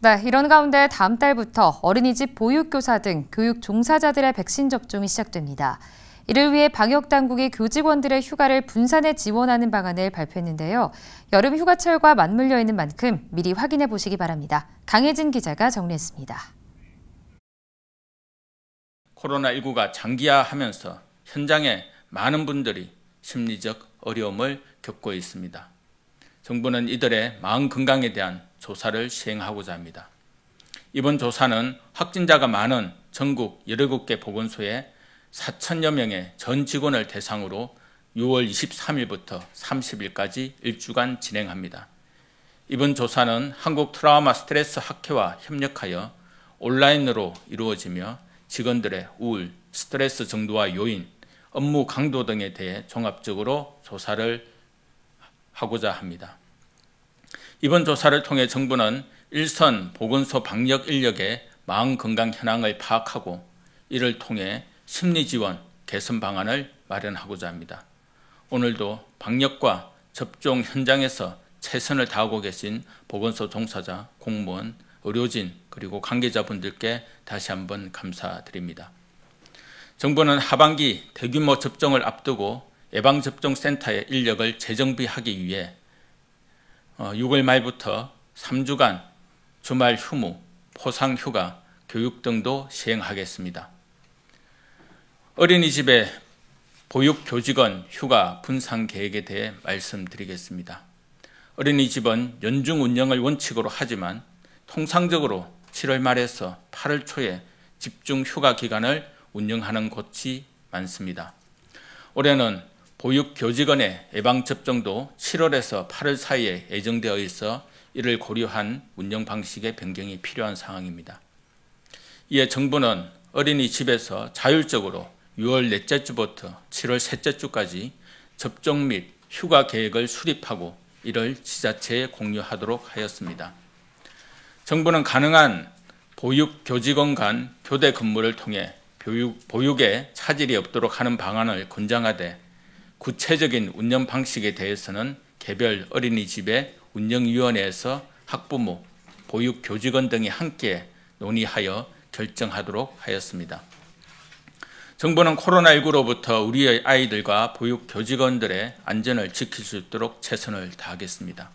네, 이런 가운데 다음 달부터 어린이집 보육교사 등 교육 종사자들의 백신 접종이 시작됩니다. 이를 위해 방역 당국이 교직원들의 휴가를 분산해 지원하는 방안을 발표했는데요. 여름 휴가철과 맞물려 있는 만큼 미리 확인해 보시기 바랍니다. 강혜진 기자가 정리했습니다. 코로나19가 장기화하면서 현장에 많은 분들이 심리적 어려움을 겪고 있습니다. 정부는 이들의 마음 건강에 대한 조사를 시행하고자 합니다. 이번 조사는 확진자가 많은 전국 17개 보건소에 4천여 명의 전 직원을 대상으로 6월 23일부터 30일까지 일주간 진행합니다. 이번 조사는 한국 트라우마 스트레스 학회와 협력하여 온라인으로 이루어지며 직원들의 우울, 스트레스 정도와 요인, 업무 강도 등에 대해 종합적으로 조사를 하고자 합니다. 이번 조사를 통해 정부는 일선 보건소 방역 인력의 마음 건강 현황을 파악하고 이를 통해 심리 지원 개선 방안을 마련하고자 합니다. 오늘도 방역과 접종 현장에서 최선을 다하고 계신 보건소 종사자, 공무원, 의료진 그리고 관계자분들께 다시 한번 감사드립니다. 정부는 하반기 대규모 접종을 앞두고 예방접종센터의 인력을 재정비하기 위해 6월 어, 말부터 3주간 주말 휴무, 포상휴가, 교육 등도 시행하겠습니다. 어린이집의 보육교직원 휴가 분산 계획에 대해 말씀드리겠습니다. 어린이집은 연중 운영을 원칙으로 하지만 통상적으로 7월 말에서 8월 초에 집중 휴가 기간을 운영하는 곳이 많습니다. 올해는 보육 교직원의 예방 접종도 7월에서 8월 사이에 예정되어 있어 이를 고려한 운영 방식의 변경이 필요한 상황입니다. 이에 정부는 어린이집에서 자율적으로 6월 넷째 주부터 7월 셋째 주까지 접종 및 휴가 계획을 수립하고 이를 지자체에 공유하도록 하였습니다. 정부는 가능한 보육 교직원 간 교대 근무를 통해 보육, 에 차질이 없도록 하는 방안을 권장하되 구체적인 운영 방식에 대해서는 개별 어린이집의 운영위원회에서 학부모, 보육 교직원 등이 함께 논의하여 결정하도록 하였습니다. 정부는 코로나19로부터 우리의 아이들과 보육 교직원들의 안전을 지킬 수 있도록 최선을 다하겠습니다.